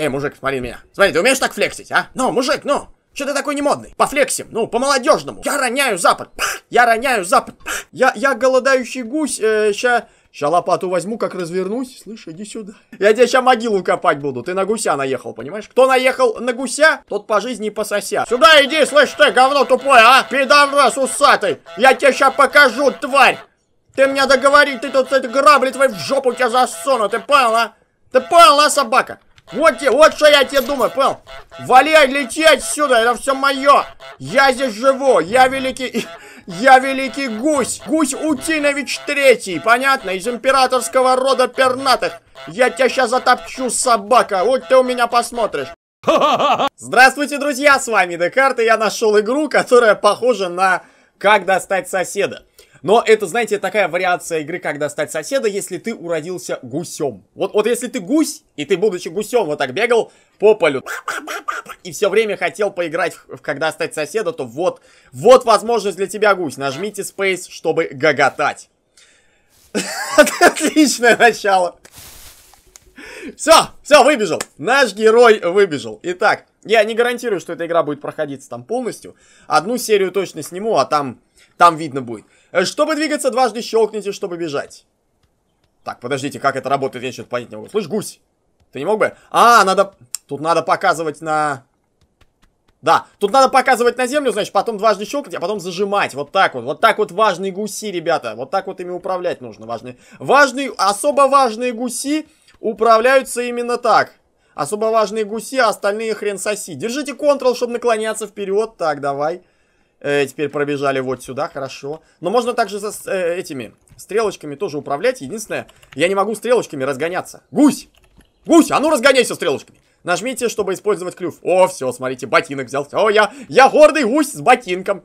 Эй, мужик, смотри на меня. Смотри, ты умеешь так флексить, а? Ну, мужик, ну! Что ты такой немодный? Пофлексим, ну, по-молодежному. Я роняю запад, я роняю запад. Я, я голодающий гусь, э, ща... Ща лопату возьму, как развернусь. Слышь, иди сюда. Я тебя ща могилу копать буду. Ты на гуся наехал, понимаешь? Кто наехал на гуся, тот по жизни и посося. Сюда иди, слышь ты, говно тупое, а? Пидорас усатый. Я тебе сейчас покажу, тварь. Ты меня договори, ты тут эти грабли твои в жопу тебя засунут. Ты понял, а? Ты понял, а, собака? Вот, те, вот что я тебе думаю, понял? Вали лети отсюда, это все мое. Я здесь живу, я великий... Я великий гусь, гусь Утинович Третий, понятно? Из императорского рода пернатых. Я тебя сейчас затопчу, собака, вот ты у меня посмотришь. Здравствуйте, друзья, с вами Декарт, и я нашел игру, которая похожа на «Как достать соседа». Но это, знаете, такая вариация игры, как достать соседа, если ты уродился гусем. Вот, вот если ты гусь, и ты, будучи гусем, вот так бегал по полю, и все время хотел поиграть в, «Когда стать соседа», то вот, вот возможность для тебя, гусь. Нажмите Space, чтобы гоготать. Отличное начало. Все, все, выбежал. Наш герой выбежал. Итак, я не гарантирую, что эта игра будет проходиться там полностью. Одну серию точно сниму, а там, там видно будет. Э, чтобы двигаться, дважды щелкните, чтобы бежать. Так, подождите, как это работает, я что-то понять не могу. Слышь, гусь, ты не мог бы? А, надо... Тут надо показывать на... Да, тут надо показывать на землю, значит, потом дважды щелкать, а потом зажимать. Вот так вот. Вот так вот важные гуси, ребята. Вот так вот ими управлять нужно. Важные, важные особо важные гуси управляются именно так. Особо важные гуси, а остальные хрен соси. Держите Ctrl, чтобы наклоняться вперед. Так, давай. Э, теперь пробежали вот сюда, хорошо. Но можно также за э, этими стрелочками тоже управлять. Единственное, я не могу стрелочками разгоняться. Гусь! Гусь, а ну разгоняйся стрелочками! Нажмите, чтобы использовать клюв. О, все, смотрите, ботинок взял. О, я, я гордый гусь с ботинком.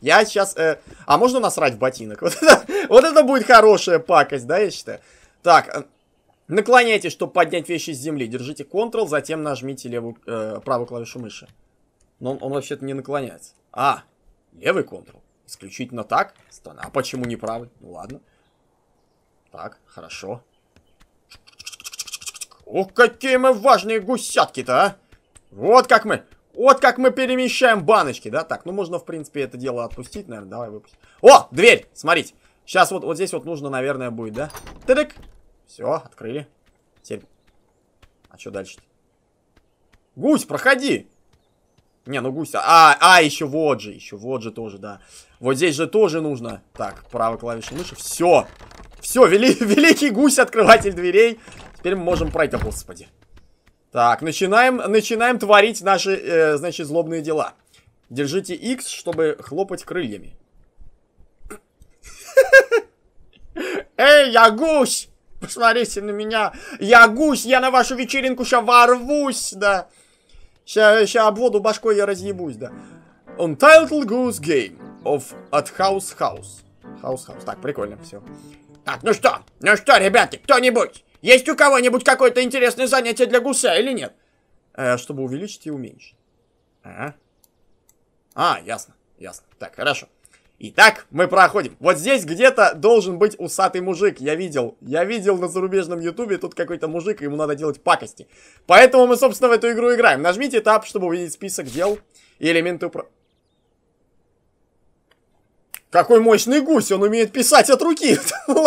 Я сейчас... Э, а можно насрать в ботинок? Вот это, вот это будет хорошая пакость, да, я считаю? Так, э, наклоняйтесь, чтобы поднять вещи с земли. Держите Ctrl, затем нажмите левую, э, правую клавишу мыши. Но он, он вообще-то не наклоняется. А, левый контрол. Исключительно так. Стан. А почему не правый? Ну ладно. Так, хорошо. Ух, какие мы важные гусятки-то, а! Вот как мы, вот как мы перемещаем баночки, да? Так, ну можно, в принципе, это дело отпустить, наверное. Давай выпустим. О, дверь! Смотрите. Сейчас вот, вот здесь вот нужно, наверное, будет, да? Тык. Все, открыли. Теперь... А что дальше -то? Гусь, проходи! Не, ну гуся. А, а, еще вот же, еще вот же тоже, да. Вот здесь же тоже нужно. Так, правая клавиша мыши. Все. Все, вели, великий гусь, открыватель дверей. Теперь мы можем пройти. господи. Так, начинаем, начинаем творить наши, э, значит, злобные дела. Держите X, чтобы хлопать крыльями. Эй, я гусь! Посмотрите на меня! Я гусь, я на вашу вечеринку сейчас ворвусь, да! Ща, ща обводу воду башкой я разъебусь, да. Untitled Goose Game of от House House. House House. Так, прикольно, все. Так, ну что, ну что, ребята, кто-нибудь? Есть у кого-нибудь какое-то интересное занятие для гуся или нет? Э, чтобы увеличить и уменьшить. Ага. А, ясно, ясно. Так, хорошо. Итак, мы проходим. Вот здесь где-то должен быть усатый мужик. Я видел. Я видел на зарубежном ютубе. Тут какой-то мужик, ему надо делать пакости. Поэтому мы, собственно, в эту игру играем. Нажмите этап, чтобы увидеть список дел и элементы управления. Какой мощный гусь, он умеет писать от руки. Ну,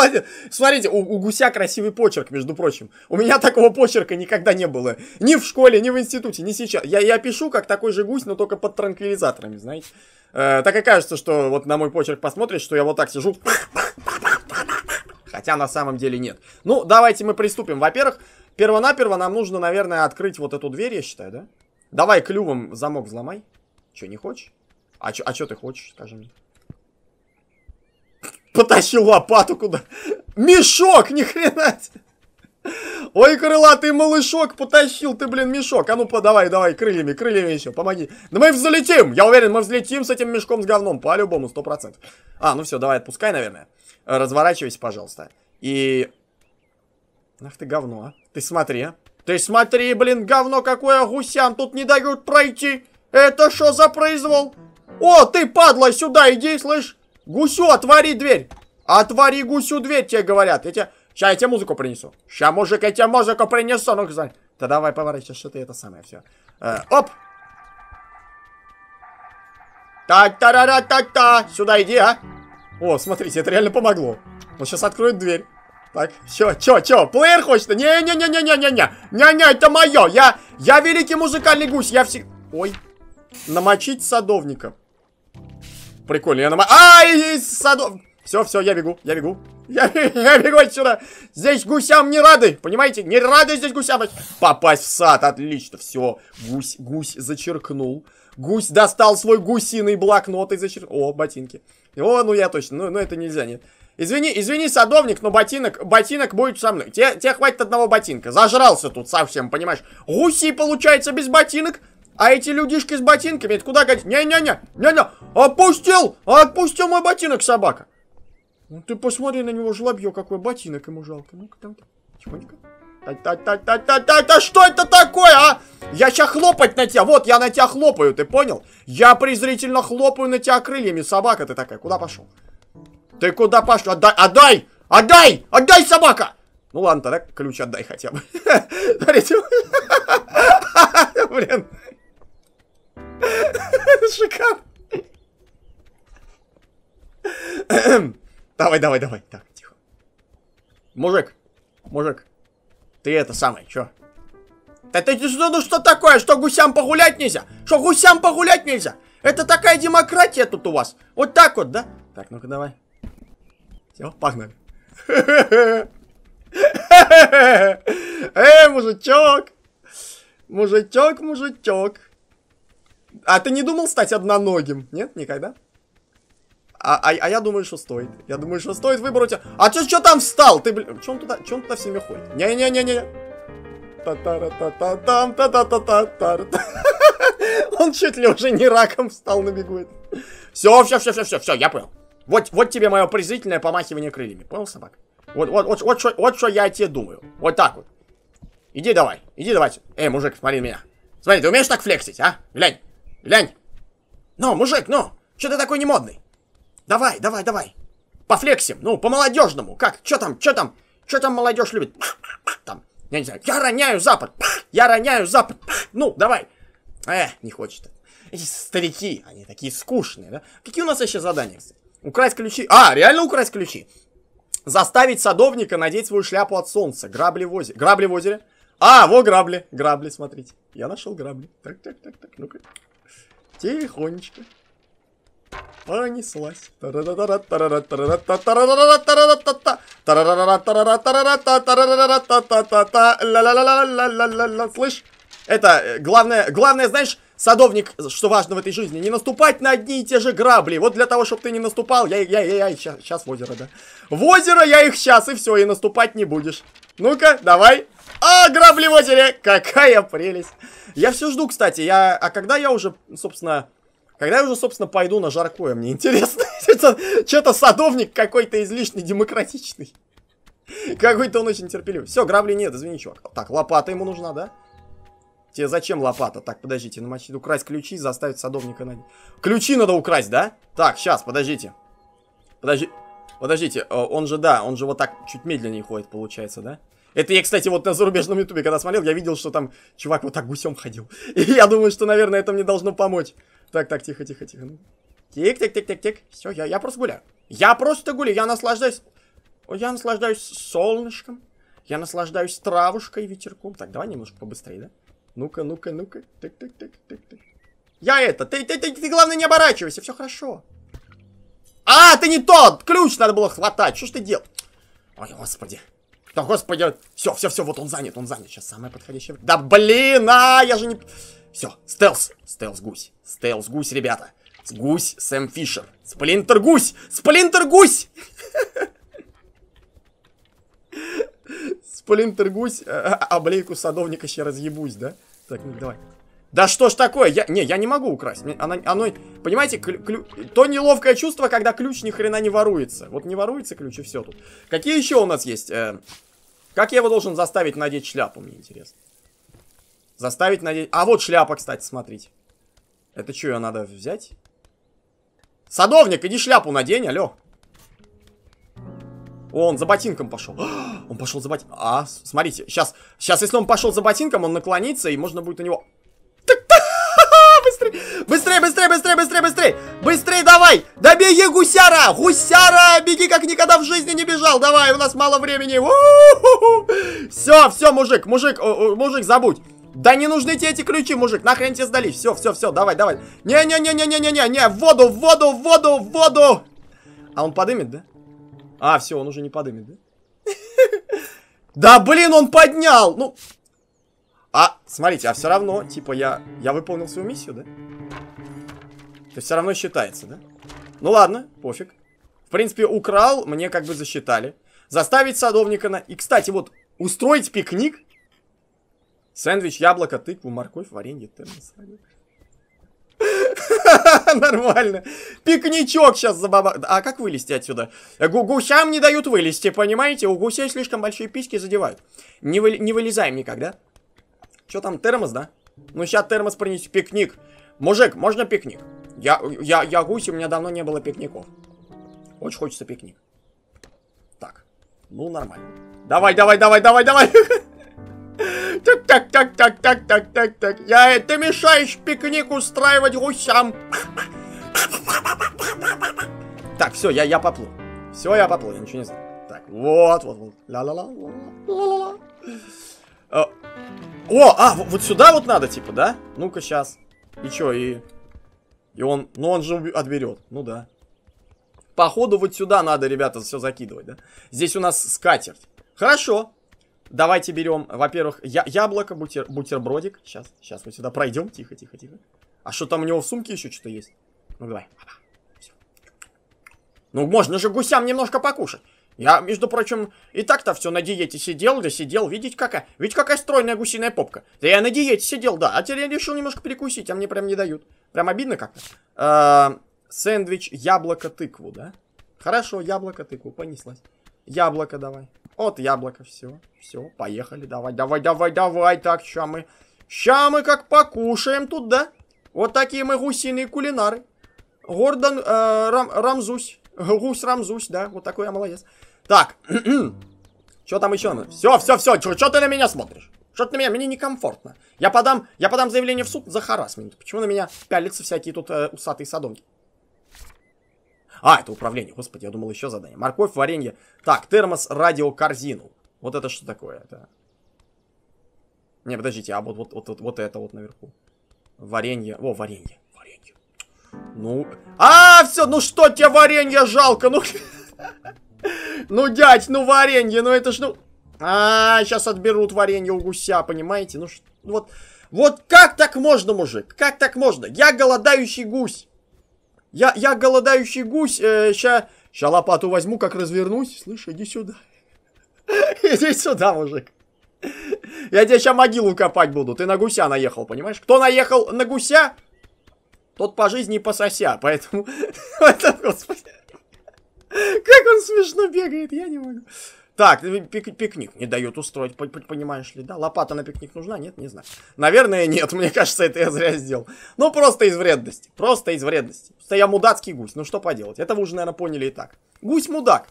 Смотрите, у, у гуся красивый почерк, между прочим. У меня такого почерка никогда не было. Ни в школе, ни в институте, ни сейчас. Я, я пишу, как такой же гусь, но только под транквилизаторами, знаете. Э, так и кажется, что вот на мой почерк посмотришь, что я вот так сижу. Хотя на самом деле нет. Ну, давайте мы приступим. Во-первых, первонаперво нам нужно, наверное, открыть вот эту дверь, я считаю, да? Давай клювом замок взломай. Че, не хочешь? А че а чё ты хочешь, скажи мне? потащил лопату куда. Мешок, ни хрена Ой, крылатый малышок, потащил ты, блин, мешок. А ну, подавай, давай, крыльями, крыльями еще, помоги. Да мы взлетим, я уверен, мы взлетим с этим мешком с говном, по-любому, сто процентов. А, ну все, давай, отпускай, наверное. Разворачивайся, пожалуйста. И... Ах ты говно, а. Ты смотри, а. Ты смотри, блин, говно какое, гусям тут не дают пройти. Это что за произвол? О, ты, падла, сюда иди, слышь. Гусю, отвори дверь! Отвори гусю дверь, тебе говорят. Я тебе... Ща я тебе музыку принесу. Сейчас мужик, я тебе музыку принесу. Ну-ка, за... Да давай, поворачивайся, что ты это самое, все. Э, оп! Так, та ра ра та та Сюда иди, а! О, смотрите, это реально помогло. Он сейчас откроет дверь. Так, чё, чё, чё, плеер хочет? Не-не-не-не-не-не-не, не-не, это мое, я, я великий музыкальный гусь, я все... Ой, намочить садовника. Прикольно, я на... Ай, садов... Все, все, я бегу, я бегу. Я, я бегу отсюда. Здесь гусям не рады, понимаете? Не рады здесь гусям. Попасть в сад, отлично, все. Гусь, гусь зачеркнул. Гусь достал свой гусиный блокнот и зачеркнул. О, ботинки. О, ну я точно, ну, ну это нельзя, нет. Извини, извини, садовник, но ботинок, ботинок будет со мной. Тебе, тебе хватит одного ботинка. Зажрался тут совсем, понимаешь? Гуси, получается, без ботинок. А эти людишки с ботинками, это куда годятся? Не-не-не, не-не, Опустил! Отпустил мой ботинок, собака! Ну ты посмотри на него, жлобье, какой ботинок ему жалко. Ну-ка там, тихонько. Та-та-та-та-та-та-та, что это такое, а? Я сейчас хлопать на тебя, вот, я на тебя хлопаю, ты понял? Я презрительно хлопаю на тебя крыльями, собака ты такая, куда пошел? Ты куда пошел? Отдай, отдай, отдай, отдай, собака! Ну ладно, тогда ключ отдай хотя бы. Смотрите. Блин. Шикарно. Давай, давай, давай. Так, тихо. Мужик, мужик, ты это самое, чё? Да ты что, ну, ну что такое, что гусям погулять нельзя? Что гусям погулять нельзя? Это такая демократия тут у вас. Вот так вот, да? Так, ну-ка давай. Все, погнали. Эй, мужичок! Мужичок, мужичок. А ты не думал стать одноногим? Нет, никогда? А, а, а я думаю, что стоит. Я думаю, что стоит выбрать. А ты что там встал? Ты, блин, он туда, он туда всеми ходит? Не-не-не-не. Та-та-та-та-там, та-та-та-та-та. Он чуть ли уже не раком встал на бегу. Все, все, все, все, все, все, я понял. Вот, вот тебе мое презрительное помахивание крыльями. Понял, собак? Вот, вот, вот, вот, что, вот что я тебе думаю. Вот так вот. Иди давай, иди давай. Эй, мужик, смотри на меня. Смотри, ты умеешь так флексить, а? Глянь, глянь. Ну, мужик, ну, что ты такой немодный? Давай, давай, давай. Пофлексим, ну, по-молодежному. Как? Чё там, чё там? Чё там молодежь любит? Там, я не знаю. Я роняю Запад. Я роняю Запад. Ну, давай. Э, не хочет. Эти старики, они такие скучные, да? Какие у нас еще задания, кстати? Украсть ключи. А, реально украсть ключи. Заставить садовника надеть свою шляпу от солнца. Грабли в озере. Грабли в озере. А, во грабли. Грабли, смотрите. Я нашел грабли. Так, так, так, так. Ну-ка. Тихонечко понеслась. Слышь, это главное, главное, знаешь, садовник, что важно в этой жизни, не наступать на одни и те же грабли. Вот для того, чтобы ты не наступал, я, я, я, я сейчас, сейчас в озеро, да. В озеро я их сейчас, и все, и наступать не будешь. Ну-ка, давай. А, грабли в озере! Какая прелесть! Я все жду, кстати, я... А когда я уже, собственно когда я уже, собственно, пойду на жаркое, мне интересно. Что-то садовник какой-то излишне демократичный. Какой-то он очень терпелив. Все, грабли нет, извини, чувак. Так, лопата ему нужна, да? Тебе зачем лопата? Так, подождите, ну, намочить, украсть ключи, заставить садовника надеть. Ключи надо украсть, да? Так, сейчас, подождите. Подожди, подождите, э, он же, да, он же вот так чуть медленнее ходит, получается, да? Это я, кстати, вот на зарубежном ютубе, когда смотрел, я видел, что там чувак вот так гусем ходил. И я думаю, что, наверное, это мне должно помочь. Так, так, тихо, тихо, тихо. Ну. Тик, тик, тик, тик, тик. Все, я, я просто гуляю. Я просто гуляю, я наслаждаюсь. Я наслаждаюсь солнышком. Я наслаждаюсь травушкой, и ветерком. Так, давай немножко побыстрее, да? Ну-ка, ну-ка, ну-ка. Тик, тик, тик, тик, тик. Я это, ты, ты, ты, ты, главное, не оборачивайся, все хорошо. А, ты не тот! Ключ надо было хватать. Что ж ты делал? Ой, господи. Да, господи. Все, все, все, вот он занят, он занят. Сейчас самое подходящее. Да, блин, а, я же не... Все, стелс. Стелс-гусь. Стелс-гусь, ребята. Гусь Сэм Фишер. Сплинтер-гусь! Сплинтер-гусь! Сплинтер-гусь, э, а, облейку садовника ще разъебусь, да? Так, ну давай. Да что ж такое? Я, не, я не могу украсть. Она, оно, понимаете, клю, клю, то неловкое чувство, когда ключ ни хрена не воруется. Вот не воруется ключ и все тут. Какие еще у нас есть? Э, как я его должен заставить надеть шляпу, мне интересно. Заставить надеть... А вот шляпа, кстати, смотрите. Это что, ее надо взять? Садовник, иди шляпу надень, алло. Он за ботинком пошел. Он пошел за ботинком. А, смотрите, сейчас, сейчас, если он пошел за ботинком, он наклонится, и можно будет у него... Быстрее, быстрее, быстрее, быстрее, быстрее, быстрее! Быстрее давай! Добеги гусяра! Гусяра! Беги, как никогда в жизни не бежал! Давай, у нас мало времени! Все, все, мужик, мужик, мужик, забудь! Да не нужны тебе эти ключи, мужик, нахрен тебе сдались. Все, все, все, давай, давай. Не-не-не-не-не-не-не, в воду, в воду, в воду, в воду. А он подымет, да? А, все, он уже не подымет, да? Да, блин, он поднял! Ну... А, смотрите, а все равно, типа, я... Я выполнил свою миссию, да? То все равно считается, да? Ну ладно, пофиг. В принципе, украл, мне как бы засчитали. Заставить садовника на... И, кстати, вот, устроить пикник Сэндвич, яблоко, тыкву, морковь, варенье, термос. Нормально. Пикничок сейчас забаба... А как вылезти отсюда? гусям не дают вылезти, понимаете? У гусей слишком большие письки задевают. Не, вы... не вылезаем никогда. Что там, термос, да? Ну, сейчас термос принесу. Пикник. Мужик, можно пикник? Я, я, я гусь, у меня давно не было пикников. Очень хочется пикник. Так. Ну, нормально. Давай, давай, давай, давай, давай. Так, так, так, так, так, так, так, так. Я, это мешаешь пикник устраивать гусям. Так, все, я, я поплыл. Все, я поплыл, я ничего не знаю. Так, вот, вот, вот. Ла-ла-ла, ла-ла-ла. Э, о, а, вот сюда вот надо, типа, да? Ну-ка, сейчас. И чё, и... И он, ну он же отберет, ну да. Походу вот сюда надо, ребята, все закидывать, да? Здесь у нас скатерть. Хорошо, Давайте берем, во-первых, я яблоко, бутер бутербродик. Сейчас, сейчас мы сюда пройдем. Тихо, тихо, тихо. А что там у него в сумке еще что-то есть? Ну, давай. Ну, можно же гусям немножко покушать. Я, между прочим, и так-то все на диете сидел, да сидел. Видите, какая, ведь какая стройная гусиная попка. Да я на диете сидел, да. А теперь я решил немножко перекусить, а мне прям не дают. Прям обидно как-то. Э -э сэндвич яблоко-тыкву, да? Хорошо, яблоко-тыкву, понеслась. Яблоко давай. Вот яблоко, все, все, поехали, давай, давай, давай, давай, так, ща мы, ща мы как покушаем тут, да? Вот такие мы гусиные кулинары. Гордон э, Рам, Рамзусь, гусь Рамзусь, да, вот такой я молодец. Так, что там еще? Все, все, все, что ты на меня смотришь? Что-то на меня, мне некомфортно. Я подам, я подам заявление в суд за харасмент. Почему на меня пялятся всякие тут э, усатые садонки? А, это управление, господи, я думал еще задание. Морковь, варенье. Так, термос, радио, корзину. Вот это что такое? Это... Не, подождите, а вот, вот, вот, вот, вот это вот наверху. Варенье. О, варенье. Варенье. Ну. А, все, ну что тебе варенье жалко? Ну. Ну, дядь, ну варенье, ну это ж, ну... А, сейчас отберут варенье у гуся, понимаете? Ну, вот, вот как так можно, мужик? Как так можно? Я голодающий гусь. Я, я голодающий гусь, э, ща, ща лопату возьму, как развернусь. Слышь, иди сюда. Иди сюда, мужик. Я тебе сейчас могилу копать буду. Ты на гуся наехал, понимаешь? Кто наехал на гуся, тот по жизни посося. Поэтому... Как он смешно бегает, я не могу. Так, э, пик пикник не дают устроить, понимаешь ли, да? Лопата на пикник нужна? Нет, не знаю. Наверное, нет, мне кажется, это я зря сделал. Ну, просто из вредности, просто из вредности. Просто я мудацкий гусь, ну что поделать, это вы уже, наверное, поняли и так. Гусь мудак.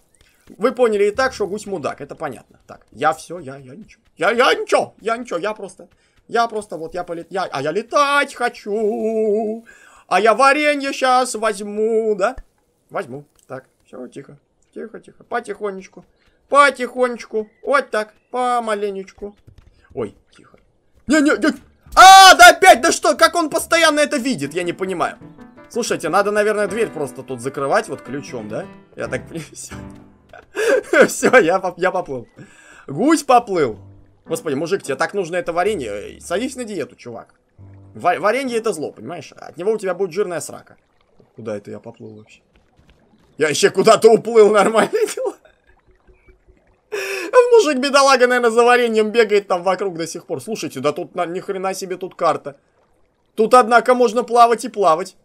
Вы поняли и так, что гусь мудак, это понятно. Так, я все, я, я ничего. Я, я ничего, я ничего, я просто, я просто вот, я полет, я, а я летать хочу. А я варенье сейчас возьму, да? Возьму. Так, все, тихо, тихо, тихо, потихонечку. Потихонечку. Вот так. Помаленечку. Ой, тихо. Не-не-не. А, да опять, да что, как он постоянно это видит, я не понимаю. Слушайте, надо, наверное, дверь просто тут закрывать вот ключом, да? Я так все, Все, я поплыл. Гусь поплыл. Господи, мужик, тебе так нужно это варенье. Садись на диету, чувак. Варенье это зло, понимаешь? От него у тебя будет жирная срака. Куда это я поплыл вообще? Я еще куда-то уплыл, нормально дело. Мужик, бедолага, наверное, за вареньем бегает там вокруг до сих пор. Слушайте, да тут ни хрена себе тут карта. Тут, однако, можно плавать и плавать.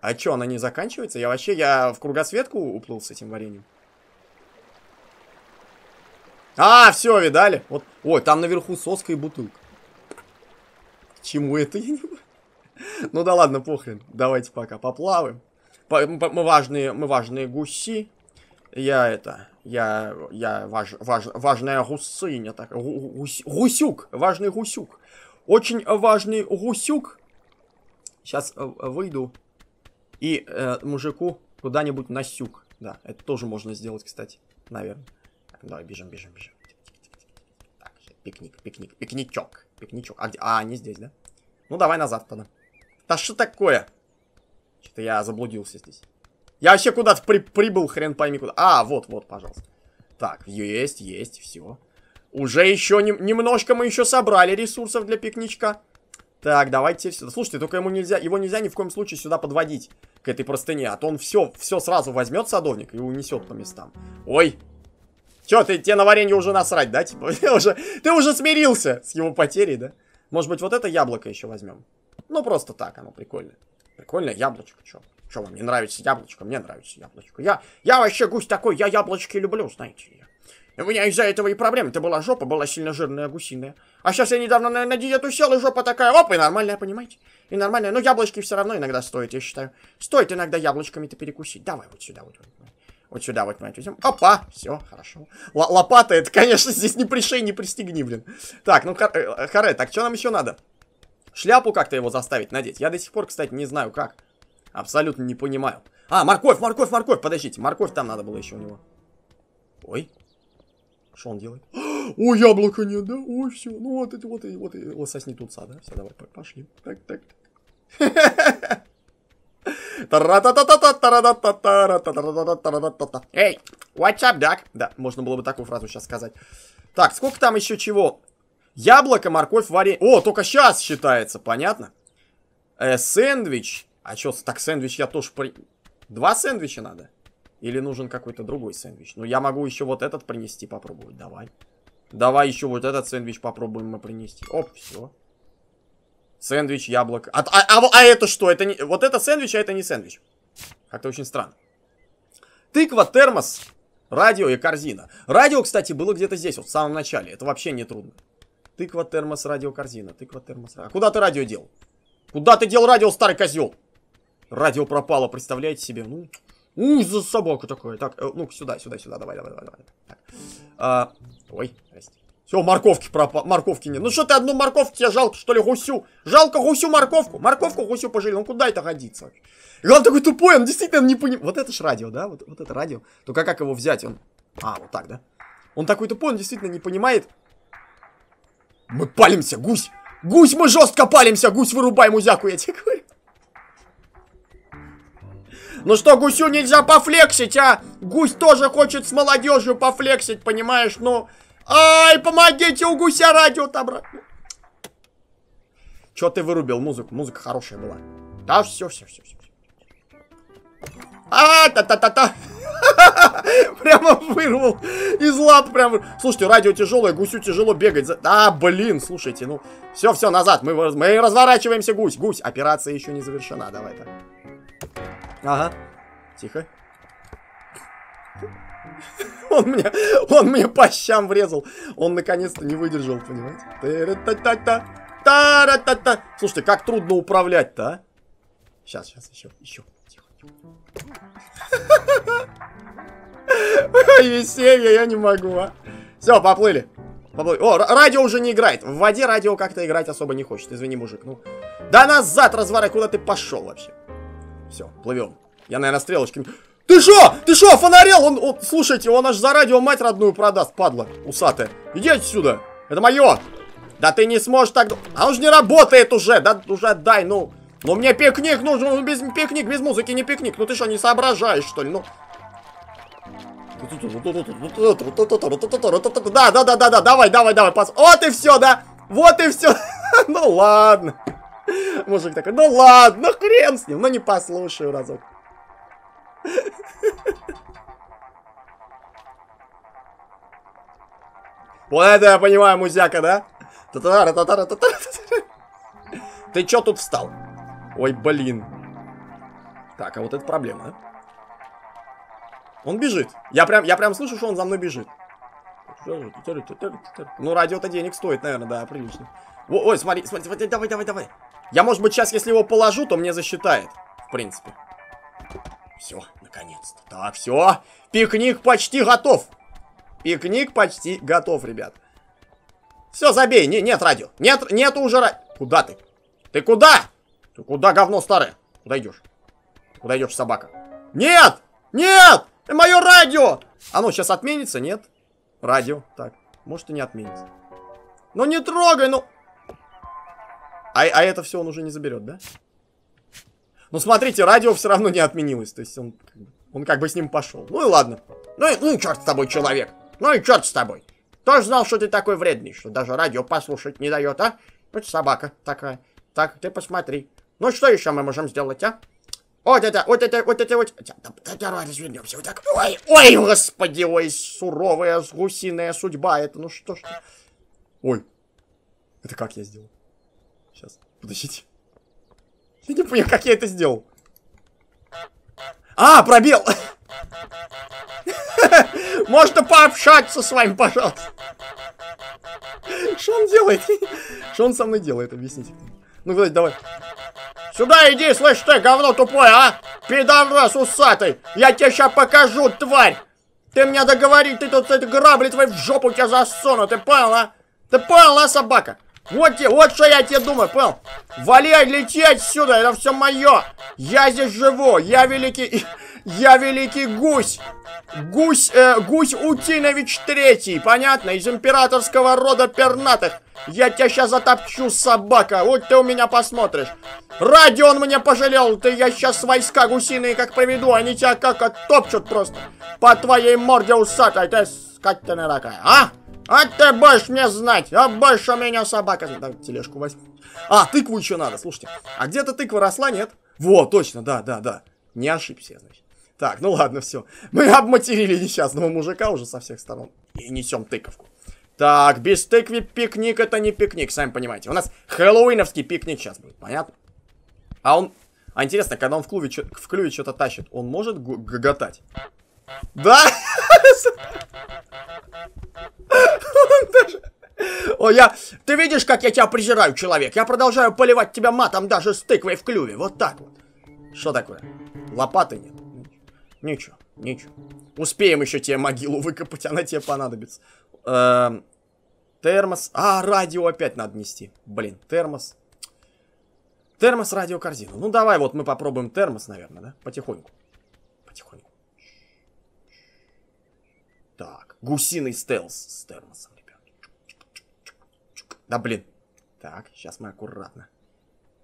А чё, она не заканчивается? Я вообще, я в кругосветку уплыл с этим вареньем. А, все, видали? Вот, ой, там наверху соска и бутылка. К чему это я не Ну да ладно, похрен. Давайте пока поплаваем. По мы, важные, мы важные гуси. Я это, я, я важ, важ, важная гусыня, так, гусь, гусюк, важный гусюк. Очень важный гусюк. Сейчас э, выйду и э, мужику куда-нибудь на сюк. Да, это тоже можно сделать, кстати, наверное. давай, бежим, бежим, бежим. Так, пикник, пикник, пикничок, пикничок. А, где? а, не здесь, да? Ну, давай назад тогда. Да что такое? Что-то я заблудился здесь. Я вообще куда-то при прибыл, хрен пойми куда. А, вот, вот, пожалуйста. Так, есть, есть, все. Уже еще не немножко мы еще собрали ресурсов для пикничка. Так, давайте все. Слушайте, только ему нельзя, его нельзя ни в коем случае сюда подводить, к этой простыне. А то он все, все сразу возьмет садовник и унесет по местам. Ой. Че, ты, тебе на варенье уже насрать, да? Типа, ты уже, ты уже смирился с его потерей, да? Может быть, вот это яблоко еще возьмем? Ну, просто так, оно прикольное, Прикольное яблочко, чё. Что вам не нравится яблочко? Мне нравится яблочко. Я, я вообще гусь такой, я яблочки люблю, знаете ли. У меня из-за этого и проблемы. Это была жопа, была сильно жирная гусиная. А сейчас я недавно на, на диету сел, и жопа такая, оп, и нормальная, понимаете? И нормальная. Но яблочки все равно иногда стоят, я считаю. Стоит иногда яблочками-то перекусить. Давай вот сюда вот. вот. Вот сюда вот мы отвезем. Опа, все, хорошо. Л лопата, это, конечно, здесь не пришей, не пристегни, блин. Так, ну, э, Харе, так что нам еще надо? Шляпу как-то его заставить надеть. Я до сих пор, кстати, не знаю как. Абсолютно не понимаю. А, морковь, морковь, морковь, подождите. Морковь там надо было еще у него. Ой. Что он делает? О, яблоко нет, да? Ой, все. Ну вот это вот и вот и вот сосни тут сада. Все, давай, пошли. Так, так, так. Эй, what's up, duck? Да, можно было бы такую фразу сейчас сказать. Так, сколько там еще чего? Яблоко, морковь, варенье. О, только сейчас считается, понятно? Э, сэндвич, а что, так сэндвич я тоже... При... Два сэндвича надо? Или нужен какой-то другой сэндвич? Ну, я могу еще вот этот принести, попробовать. Давай. Давай еще вот этот сэндвич попробуем мы принести. Оп, все. Сэндвич, яблоко. А, а, а, а это что? Это не... Вот это сэндвич, а это не сэндвич. Как-то очень странно. Тыква, термос, радио и корзина. Радио, кстати, было где-то здесь, вот в самом начале. Это вообще не трудно. Тыква, термос, радио, корзина. Тыква, термос, радио. А куда ты радио дел? Куда ты дел радио, старый козел? Радио пропало, представляете себе? Ну, ужас собака такая. Так, э, ну сюда, сюда, сюда, давай, давай, давай. давай. Так. А, ой, здрасте. Все, морковки пропа... морковки нет. Ну что ты одну морковку тебе жалко, что ли, гусю? Жалко гусю морковку. Морковку гусю пожили. Ну куда это годится? И он такой тупой, он действительно не понимает. Вот это ж радио, да? Вот, вот это радио. Только как его взять? Он... А, вот так, да? Он такой тупой, он действительно не понимает. Мы палимся, гусь! Гусь, мы жестко палимся! Гусь, вырубай музяку, я тебе говорю. Ну что, гусю нельзя пофлексить, а? Гусь тоже хочет с молодежью пофлексить, понимаешь? Ну, ай, помогите, у гуся радио отобрать. Чё ты вырубил музыку? Музыка хорошая была. Да, все, все, все, все. А, та-та-та-та. Прямо вырвал из лап прям. Слушайте, радио тяжелое, гусю тяжело бегать. За... А, блин, слушайте, ну. Все, все, назад. Мы, мы разворачиваемся, гусь. Гусь, операция еще не завершена. Давай-то. Ага. Тихо. Он мне, он мне по щам врезал. Он наконец-то не выдержал, понимаете? Та-ра-та-та-та. Слушайте, как трудно управлять-то, а? Сейчас, сейчас, еще, еще. Тихо, Веселье я не могу, а. Все, поплыли. поплыли. О, радио уже не играет. В воде радио как-то играть особо не хочет. Извини, мужик. Ну, да назад, развара, куда ты пошел вообще? Все, плывем. Я, наверное, стрелочками. Ты шо? Ты шо, фонарел? Он, он, слушайте, он аж за радио мать родную продаст, падла, усатая. Иди отсюда. Это мое. Да ты не сможешь так... А он же не работает уже. Да уже дай, ну... Ну мне пикник нужен, без пикник, без музыки не пикник. Ну ты что, не соображаешь, что ли? Ну... Да, да, да, да, да, давай, давай, давай, пас. Вот и все, да? Вот и все. ну ладно. Мужик такой, ну ладно, ну хрен с ним, но ну не послушаю разок. Вот это я понимаю, музяка, да? Ты чё тут встал? Ой, блин. Так, а вот это проблема, да? Он бежит. Я прям, я прям слышу, что он за мной бежит. Ну, радио-то денег стоит, наверное, да, прилично. О, ой, смотри, смотри, смотри, давай, давай, давай. Я, может быть, сейчас, если его положу, то мне засчитает. В принципе. Все, наконец-то. Так, все. Пикник почти готов. Пикник почти готов, ребят. Все, забей. Не, нет радио. Нет, нет уже радио. Куда ты? Ты куда? Ты куда, говно старое? Куда идешь? Куда идешь, собака? Нет! Нет! Мое радио! Оно а ну, сейчас отменится, нет? Радио. Так, может и не отменится. Ну не трогай, ну... А, а это все он уже не заберет, да? Ну, смотрите, радио все равно не отменилось. То есть он, он как бы с ним пошел. Ну и ладно. Ну и, ну и черт с тобой, человек. Ну и черт с тобой. Тоже знал, что ты такой вредный, что даже радио послушать не дает, а? Вот собака такая. Так, ты посмотри. Ну что еще мы можем сделать, а? Вот это, вот это, вот это, вот. Давай развернемся вот так. Ой, ой, господи, ой, суровая гусиная судьба. Это ну что ж ты... Ой. Это как я сделал? Сейчас, подождите. Я не понял, как я это сделал. А, пробел! Можно пообщаться с вами, пожалуйста. Что он делает? Что он со мной делает, объясните. Ну, давай, давай. Сюда иди, слышь ты, говно тупое, а? Пидорас усатый. Я тебе сейчас покажу, тварь. Ты меня договори, ты тут эти грабли твои в жопу тебя засунут, ты понял, а? Ты понял, а, собака? Вот, те, вот что я тебе думаю, понял? Вали лети отсюда, это все мое. Я здесь живу, я великий... Я великий гусь. Гусь, э, гусь Утинович Третий, понятно? Из императорского рода пернатых. Я тебя сейчас затопчу, собака. Вот ты у меня посмотришь. Ради он мне пожалел. Ты я сейчас войска гусиные как поведу. Они тебя как оттопчут просто. По твоей морде усатой. Ты скотина такая, а? А ты будешь мне знать, а больше у меня собака... Да, тележку возьму. А, тыкву еще надо, слушайте. А где-то тыква росла, нет? Во, точно, да, да, да. Не ошибся значит. Так, ну ладно, все. Мы обматерили несчастного мужика уже со всех сторон. И несем тыковку. Так, без тыквы пикник это не пикник, сами понимаете. У нас хэллоуиновский пикник сейчас будет, понятно? А он... А интересно, когда он в клубе в клюве что-то тащит, он может гоготать? Да? Он даже... О, я... Ты видишь, как я тебя презираю, человек? Я продолжаю поливать тебя матом даже с тыквой в клюве. Вот так вот. Что такое? Лопаты нет? Ничего, ничего. Успеем еще тебе могилу выкопать, она тебе понадобится. Эм... Термос. А, радио опять надо нести. Блин, термос. Термос, радио, корзину. Ну, давай вот мы попробуем термос, наверное, да? Потихоньку. Потихоньку. Гусиный стелс с термосом, ребят. Да блин. Так, сейчас мы аккуратно.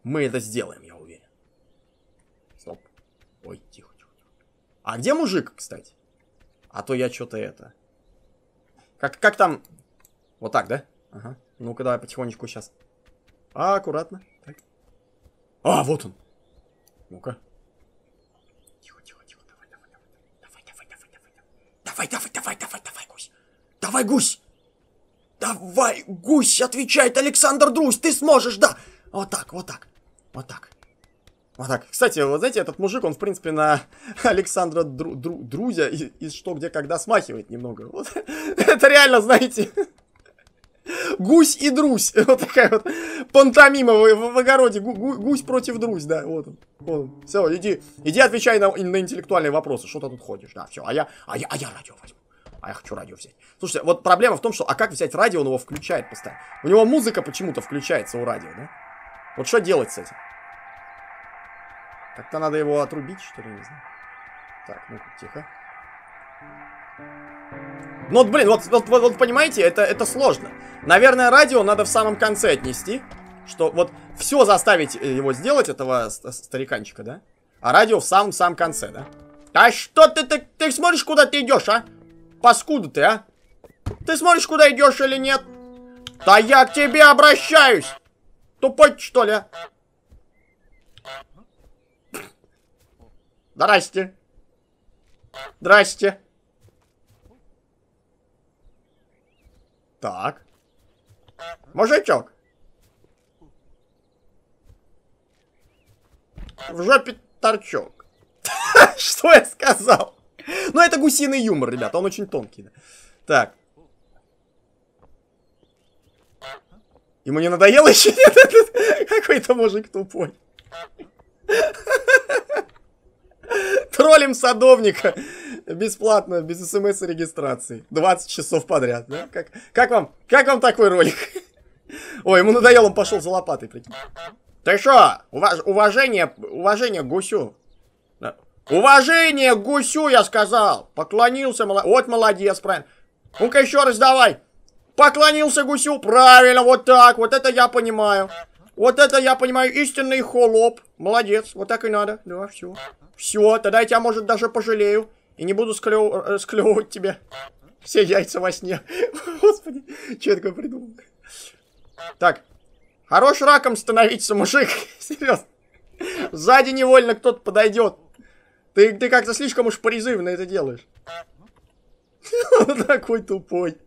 Мы это сделаем, я уверен. Стоп. Ой, тихо, тихо. А где мужик, кстати? А то я что-то это... Как, как там? Вот так, да? Ага. Ну-ка, давай потихонечку сейчас. А, аккуратно. Так. А, вот он. Ну-ка. Тихо, тихо, тихо. Давай, давай, давай. Давай, давай, давай, давай. Давай, давай, давай, давай. Давай, гусь! Давай, гусь, отвечает Александр Друзь, ты сможешь, да! Вот так, вот так, вот так. Вот так. Кстати, вот знаете, этот мужик, он, в принципе, на Александра Дру Дру Друзя из, из «Что, где, когда» смахивает немного. Вот. Это реально, знаете, гусь и друзь. Вот такая вот пантомима в, в, в огороде. гу, гусь против друзь, да, вот он. Вот он. Все, иди, иди отвечай на, на интеллектуальные вопросы. Что ты тут ходишь, да, все. А я, а я, а я радио возьму. А я хочу радио взять. Слушайте, вот проблема в том, что... А как взять радио? Он его включает постоянно. У него музыка почему-то включается у радио, да? Вот что делать с этим? Как-то надо его отрубить, что ли, не знаю. Так, ну тихо. Ну вот, блин, вот, вот, вот, вот понимаете, это, это сложно. Наверное, радио надо в самом конце отнести. Что вот все заставить э, его сделать, этого стариканчика, да? А радио в самом-самом конце, да? А что ты, ты, ты смотришь, куда ты идешь, а? паскуда ты, а? Ты смотришь, куда идешь или нет? Да я к тебе обращаюсь! Тупой, что ли, а? Здрасте. Здрасте. Так. Мужичок. В жопе торчок. Что я сказал? Ну, это гусиный юмор, ребята, он очень тонкий. Да. Так. Ему не надоело еще? Нет, какой-то мужик тупой. Троллим садовника. Бесплатно, без смс регистрации. 20 часов подряд, да? Как, как, вам, как вам такой ролик? Ой, ему надоело, он пошел за лопатой, прикинь. Ты что, уваж, уважение, уважение гусю. Уважение к гусю, я сказал. Поклонился, молод... вот молодец, правильно. Ну-ка еще раз давай. Поклонился гусю, правильно, вот так, вот это я понимаю. Вот это я понимаю, истинный холоп. Молодец, вот так и надо. Да, все. Все, тогда я тебя, может, даже пожалею. И не буду склев... Э, склевывать тебе все яйца во сне. Господи, что я такое придумал? Так, хорош раком становиться, мужик. Серьезно. Сзади невольно кто-то подойдет. Ты, ты как-то слишком уж призывно это делаешь. такой тупой.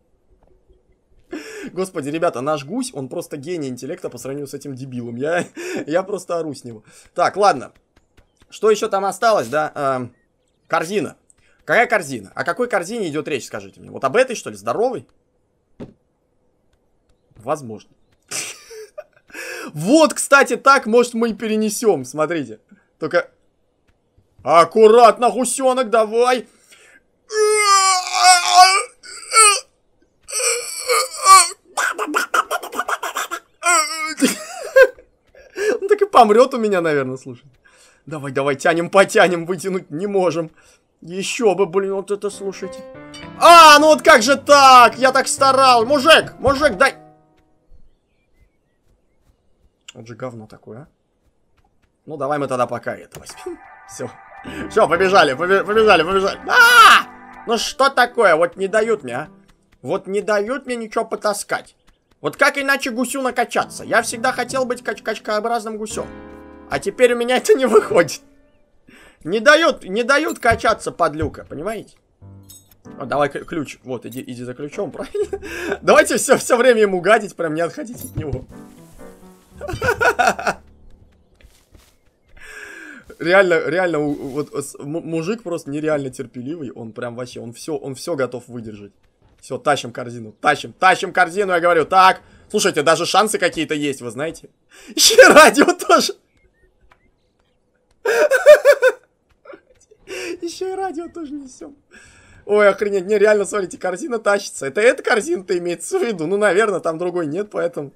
Господи, ребята, наш гусь, он просто гений интеллекта по сравнению с этим дебилом. Я, я просто ору с него. Так, ладно. Что еще там осталось, да? Эм, корзина. Какая корзина? О какой корзине идет речь, скажите мне? Вот об этой, что ли, Здоровый? Возможно. Вот, кстати, так, может, мы и перенесем. Смотрите. Только Аккуратно, гусенок, давай! Он ну, так и помрет у меня, наверное, слушай. Давай, давай, тянем, потянем, вытянуть не можем. Еще бы, блин, вот это слушайте. А, ну вот как же так? Я так старал. Мужик, мужик, дай. Вот же говно такое, а. Ну, давай мы тогда пока этого спим. Все. Все, побежали, побежали, побежали. А! Ну что такое? Вот не дают мне, а? Вот не дают мне ничего потаскать. Вот как иначе гусю накачаться? Я всегда хотел быть кач качкообразным гусем. А теперь у меня это не выходит. Не дают, не дают качаться под люка, понимаете? О, давай ключ. Вот, иди, иди за ключом, правильно? Давайте все, все время ему гадить, прям не отходить от него. реально, реально, вот мужик просто нереально терпеливый, он прям вообще, он все, он все готов выдержать. Все, тащим корзину, тащим, тащим корзину, я говорю, так. Слушайте, даже шансы какие-то есть, вы знаете. Еще радио тоже. Еще и радио тоже несем. Ой, охренеть, не, реально, смотрите, корзина тащится. Это эта корзина-то имеется в виду? Ну, наверное, там другой нет, поэтому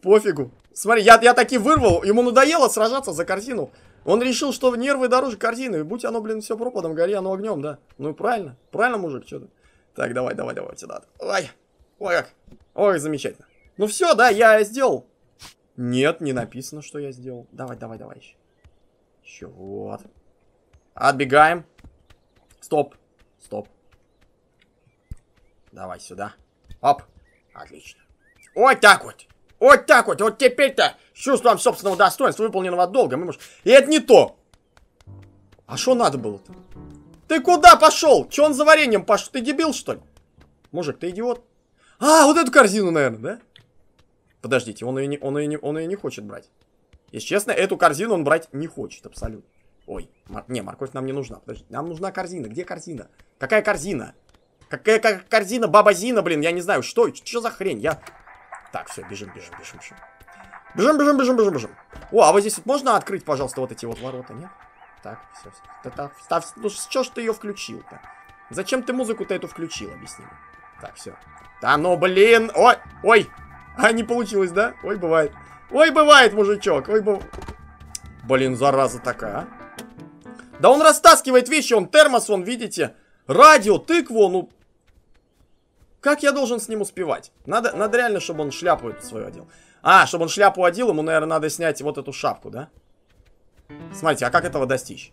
пофигу. Смотри, я, я таки вырвал, ему надоело сражаться за корзину. Он решил, что нервы дороже корзины. Будь оно, блин, все пропадом, гори оно огнем, да. Ну, и правильно. Правильно, мужик, что то Так, давай, давай, давай, сюда. Ой, ой, как. Ой, замечательно. Ну все, да, я сделал. Нет, не написано, что я сделал. Давай, давай, давай еще. Еще вот. Отбегаем. Стоп. Стоп. Давай сюда. Оп. Отлично. Вот так вот. Вот так вот, вот теперь-то с чувством собственного достоинства, выполненного долга. Мы можем... И это не то. А что надо было-то? Ты куда пошел? Че он за вареньем пошел? Ты дебил, что ли? Мужик, ты идиот? А, вот эту корзину, наверное, да? Подождите, он ее не, он ее не, он ее не хочет брать. Если честно, эту корзину он брать не хочет абсолютно. Ой, мор... не, морковь нам не нужна. Подожди, нам нужна корзина. Где корзина? Какая корзина? Какая как, корзина, баба Зина, блин, я не знаю, что, что за хрень? Я так, все, бежим, бежим, бежим, бежим. Бежим, бежим, бежим, бежим, бежим. О, а вот здесь вот можно открыть, пожалуйста, вот эти вот ворота, нет? Так, все, все. ставь. Ну, что ж ты ее включил-то? Зачем ты музыку-то эту включил, объясни мне. Так, все. Да ну, блин! Ой, ой! А, не получилось, да? Ой, бывает. Ой, бывает, мужичок, ой, бывает. Блин, зараза такая, а. Да он растаскивает вещи, он термос, он, видите, радио, тыкву, ну, как я должен с ним успевать? Надо, надо реально, чтобы он шляпу эту свою одел. А, чтобы он шляпу одел, ему, наверное, надо снять вот эту шапку, да? Смотрите, а как этого достичь?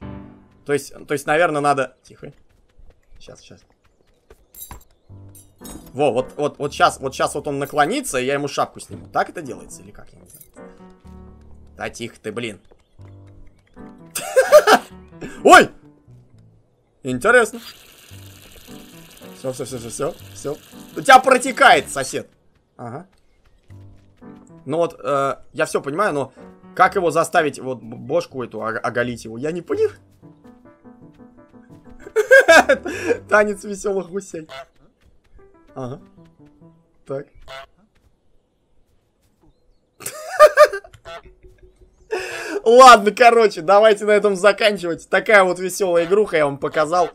То есть, то есть наверное, надо... Тихо. Сейчас, сейчас. Во, вот, вот, вот сейчас, вот сейчас вот он наклонится, и я ему шапку сниму. Так это делается или как? Я не знаю. Да тихо ты, блин. Ой! Интересно. Все, все, все, все, все, все. У тебя протекает, сосед. Ага. Ну вот, э, я все понимаю, но как его заставить, вот, бошку эту, оголить его, я не понял. Танец веселых гусей. Ага. Так. Ладно, короче, давайте на этом заканчивать. Такая вот веселая игруха я вам показал.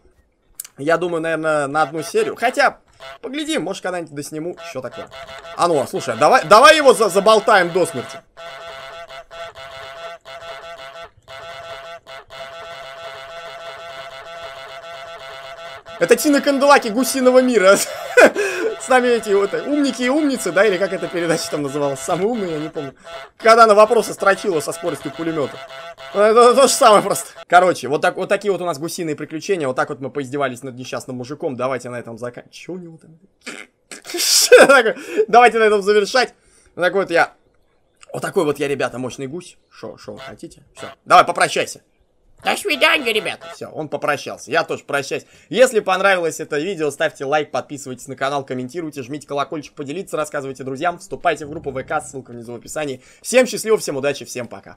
Я думаю, наверное, на одну серию. Хотя, поглядим, может, когда-нибудь досниму, что такое. А ну, слушай, давай, давай его за заболтаем до смерти. Это Тина Канделаки гусиного мира. с нами эти вот умники и умницы, да, или как эта передача там называлась, самые умные, я не помню. Когда она вопросы строчила со скоростью пулемета. Ну, это то же самое просто. Короче, вот, так, вот такие вот у нас гусиные приключения, вот так вот мы поиздевались над несчастным мужиком, давайте на этом заканчиваем, у него там? Давайте на этом завершать. Вот такой вот я, вот такой вот я, ребята, мощный гусь. Шо, шо, хотите? Все, давай, попрощайся. До свидания, ребята. Все, он попрощался. Я тоже прощаюсь. Если понравилось это видео, ставьте лайк, подписывайтесь на канал, комментируйте, жмите колокольчик, поделиться, рассказывайте друзьям, вступайте в группу ВК, ссылка внизу в описании. Всем счастливо, всем удачи, всем пока.